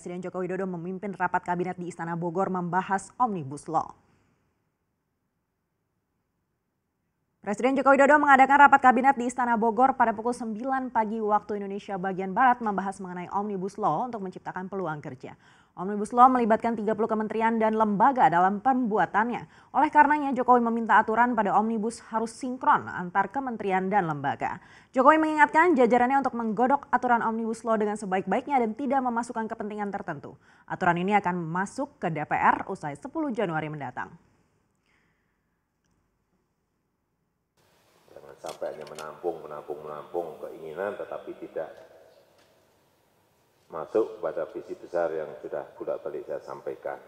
Presiden Joko Widodo memimpin rapat kabinet di Istana Bogor membahas Omnibus Law. Presiden Joko Widodo mengadakan rapat kabinet di Istana Bogor pada pukul 9 pagi waktu Indonesia bagian Barat membahas mengenai Omnibus Law untuk menciptakan peluang kerja. Omnibus Law melibatkan 30 kementerian dan lembaga dalam pembuatannya. Oleh karenanya Jokowi meminta aturan pada Omnibus harus sinkron antar kementerian dan lembaga. Jokowi mengingatkan jajarannya untuk menggodok aturan Omnibus Law dengan sebaik-baiknya dan tidak memasukkan kepentingan tertentu. Aturan ini akan masuk ke DPR usai 10 Januari mendatang. sampai hanya menampung, menampung, menampung keinginan tetapi tidak masuk pada visi besar yang sudah bulat balik saya sampaikan.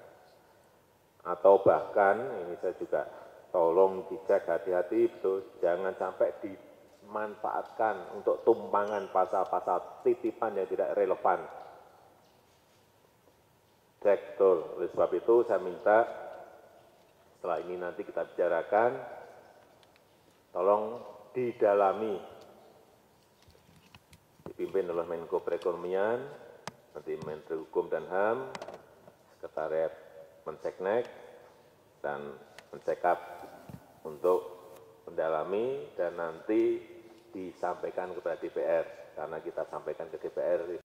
Atau bahkan, ini saya juga tolong dicek hati-hati betul, jangan sampai dimanfaatkan untuk tumpangan pasal-pasal titipan yang tidak relevan. Cek betul, oleh sebab itu saya minta setelah ini nanti kita bicarakan, tolong didalami dipimpin oleh Menko Perekonomian, nanti Menteri Hukum dan HAM, Sekretariat Menseknek, dan mencekap untuk mendalami dan nanti disampaikan kepada DPR karena kita sampaikan ke DPR